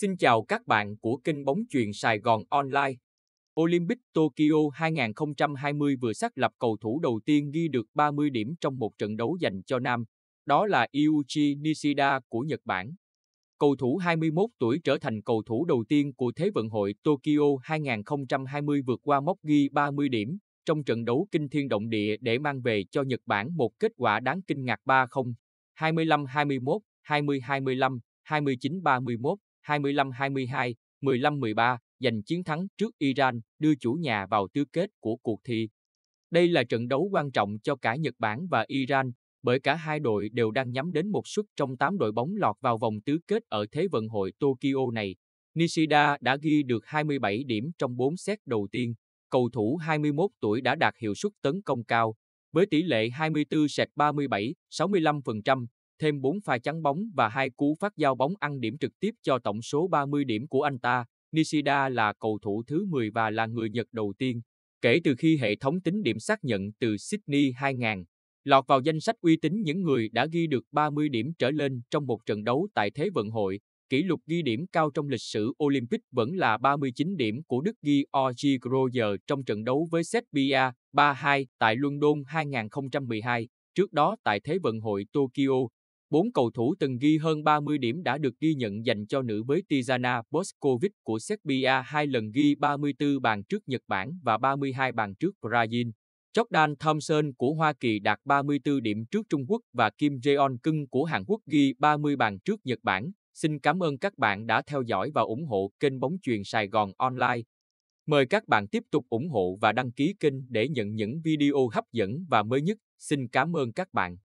Xin chào các bạn của kênh bóng truyền Sài Gòn Online. Olympic Tokyo 2020 vừa xác lập cầu thủ đầu tiên ghi được 30 điểm trong một trận đấu dành cho nam, đó là Yuichi Nishida của Nhật Bản. Cầu thủ 21 tuổi trở thành cầu thủ đầu tiên của Thế vận hội Tokyo 2020 vượt qua mốc ghi 30 điểm trong trận đấu kinh thiên động địa để mang về cho Nhật Bản một kết quả đáng kinh ngạc 3-0, 25-21, 20-25, 29-31. 25-22, 15-13 giành chiến thắng trước Iran, đưa chủ nhà vào tứ kết của cuộc thi. Đây là trận đấu quan trọng cho cả Nhật Bản và Iran, bởi cả hai đội đều đang nhắm đến một suất trong 8 đội bóng lọt vào vòng tứ kết ở Thế vận hội Tokyo này. Nishida đã ghi được 27 điểm trong 4 set đầu tiên. Cầu thủ 21 tuổi đã đạt hiệu suất tấn công cao, với tỷ lệ 24 37, 65%, thêm 4 pha chắn bóng và hai cú phát giao bóng ăn điểm trực tiếp cho tổng số 30 điểm của anh ta. Nishida là cầu thủ thứ 10 và là người Nhật đầu tiên kể từ khi hệ thống tính điểm xác nhận từ Sydney 2000 lọt vào danh sách uy tín những người đã ghi được 30 điểm trở lên trong một trận đấu tại Thế vận hội. Kỷ lục ghi điểm cao trong lịch sử Olympic vẫn là 39 điểm của Đức ghi Georgi Groyer trong trận đấu với Serbia 3-2 tại London 2012, trước đó tại Thế vận hội Tokyo Bốn cầu thủ từng ghi hơn 30 điểm đã được ghi nhận dành cho nữ với Tizana Boskovic của Serbia hai lần ghi 34 bàn trước Nhật Bản và 32 bàn trước Brazil. Jordan Thompson của Hoa Kỳ đạt 34 điểm trước Trung Quốc và Kim Jeon Cưng của Hàn Quốc ghi 30 bàn trước Nhật Bản. Xin cảm ơn các bạn đã theo dõi và ủng hộ kênh bóng truyền Sài Gòn Online. Mời các bạn tiếp tục ủng hộ và đăng ký kênh để nhận những video hấp dẫn và mới nhất. Xin cảm ơn các bạn.